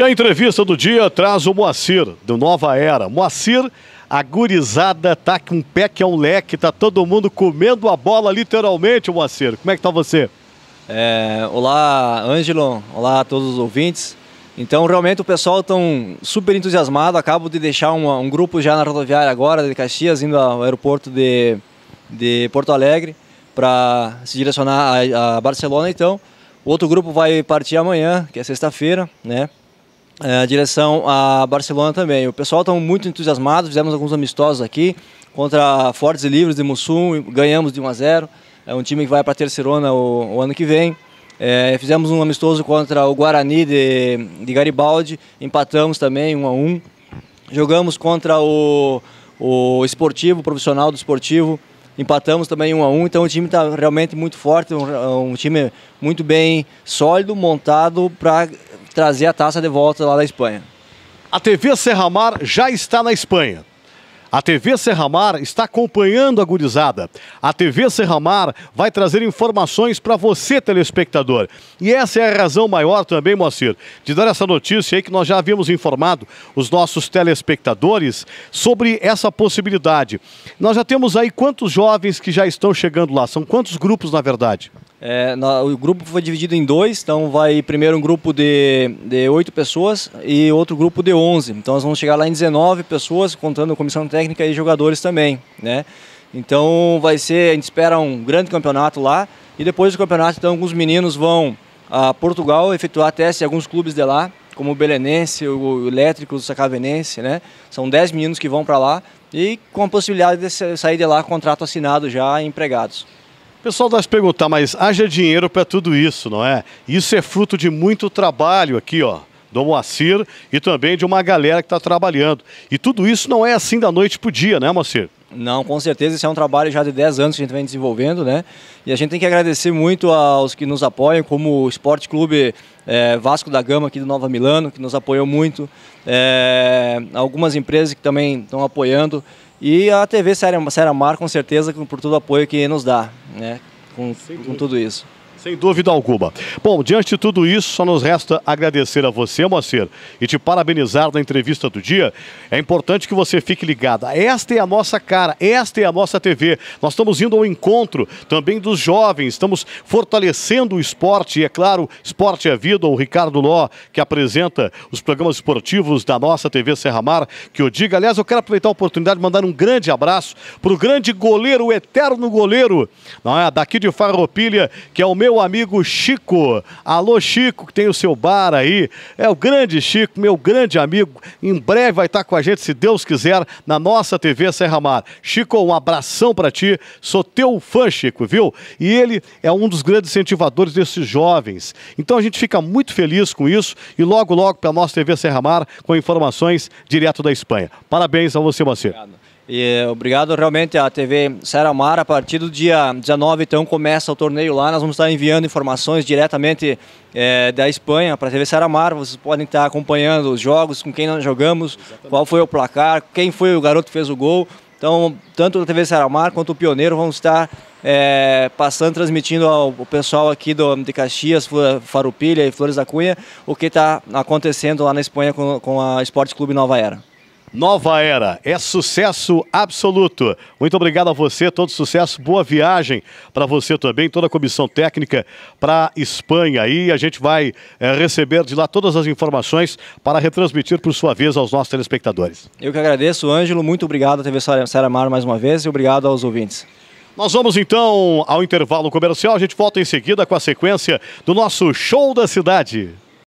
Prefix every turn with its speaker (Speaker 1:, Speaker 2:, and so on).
Speaker 1: E a entrevista do dia traz o Moacir, do Nova Era. Moacir, a gurizada tá com um pé que é um leque, tá todo mundo comendo a bola literalmente, Moacir. Como é que tá você? É, olá, Ângelo. Olá a todos os ouvintes. Então,
Speaker 2: realmente, o pessoal estão super entusiasmado. Acabo de deixar uma, um grupo já na rodoviária agora, de Caxias, indo ao aeroporto de, de Porto Alegre, para se direcionar a, a Barcelona. Então, o outro grupo vai partir amanhã, que é sexta-feira, né? é, direção a Barcelona também. O pessoal está muito entusiasmado, fizemos alguns amistosos aqui contra Fortes e Livres de Mussum, ganhamos de 1 a 0. É um time que vai para a Terceirona o, o ano que vem. É, fizemos um amistoso contra o Guarani de, de Garibaldi, empatamos também 1 a 1. Jogamos contra o, o Esportivo, o profissional do Esportivo, empatamos também 1 a 1. Então o time está realmente muito forte, um, um time muito bem sólido, montado para trazer a taça de
Speaker 1: volta lá da Espanha. A TV Serramar já está na Espanha. A TV Serramar está acompanhando a gurizada. A TV Serramar vai trazer informações para você, telespectador. E essa é a razão maior também, Moacir, de dar essa notícia aí que nós já havíamos informado os nossos telespectadores sobre essa possibilidade. Nós já temos aí quantos jovens que já estão chegando lá? São quantos grupos, na verdade?
Speaker 2: É, na, o grupo foi dividido em dois, então vai primeiro um grupo de, de pessoas e outro grupo de onze. Então nós vamos chegar lá em 19 pessoas, contando a comissão técnica técnica e jogadores também, né? Então vai ser, a gente espera um grande campeonato lá e depois do campeonato então alguns meninos vão a Portugal efetuar testes em alguns clubes de lá, como o Belenense, o Elétrico, o Sacavenense, né? São 10 meninos que vão para lá e com
Speaker 1: a possibilidade de sair de lá contrato assinado já empregados. O pessoal vai se perguntar, mas haja dinheiro para tudo isso, não é? Isso é fruto de muito trabalho aqui, ó do Moacir e também de uma galera que está trabalhando. E tudo isso não é assim da noite para o dia, né, Moacir?
Speaker 2: Não, com certeza, isso é um trabalho já de 10 anos que a gente vem desenvolvendo, né? E a gente tem que agradecer muito aos que nos apoiam, como o Esporte Clube é, Vasco da Gama aqui do Nova Milano, que nos apoiou muito, é, algumas empresas que também estão apoiando, e a TV Série Mar, com certeza, por todo o apoio que nos dá, né? com, com tudo
Speaker 1: isso. Sem dúvida alguma. Bom, diante de tudo isso, só nos resta agradecer a você, Moacir, e te parabenizar na entrevista do dia. É importante que você fique ligado. Esta é a nossa cara, esta é a nossa TV. Nós estamos indo ao encontro também dos jovens, estamos fortalecendo o esporte, e é claro, Esporte é Vida, o Ricardo Ló, que apresenta os programas esportivos da nossa TV Serra Mar, que eu diga. Aliás, eu quero aproveitar a oportunidade de mandar um grande abraço para o grande goleiro, o eterno goleiro, não é? daqui de Farroupilha, que é o meu meu amigo Chico. Alô, Chico, que tem o seu bar aí. É o grande Chico, meu grande amigo. Em breve vai estar com a gente, se Deus quiser, na nossa TV Serra Mar. Chico, um abração para ti. Sou teu fã, Chico, viu? E ele é um dos grandes incentivadores desses jovens. Então a gente fica muito feliz com isso e logo, logo para a nossa TV Serra Mar com informações direto da Espanha. Parabéns a você, Macedo.
Speaker 2: E obrigado realmente à TV Serra Mar. A partir do dia 19, então, começa o torneio lá. Nós vamos estar enviando informações diretamente é, da Espanha para a TV Serra Mar. Vocês podem estar acompanhando os jogos, com quem nós jogamos, Exatamente. qual foi o placar, quem foi o garoto que fez o gol. Então, tanto a TV Serra Mar quanto o Pioneiro vão estar é, passando, transmitindo ao, pessoal aqui do, de Caxias, Farupilha e Flores da Cunha, o que está acontecendo
Speaker 1: lá na Espanha com, com a Esporte Clube Nova Era. Nova Era é sucesso absoluto. Muito obrigado a você, todo sucesso, boa viagem para você também, toda a comissão técnica para Espanha. E a gente vai é, receber de lá todas as informações para retransmitir por sua vez aos nossos telespectadores.
Speaker 2: Eu que agradeço, Ângelo. Muito obrigado à TV Sara
Speaker 1: Mar mais uma vez e obrigado aos ouvintes. Nós vamos então ao intervalo comercial. A gente volta em seguida com a sequência do nosso Show da Cidade.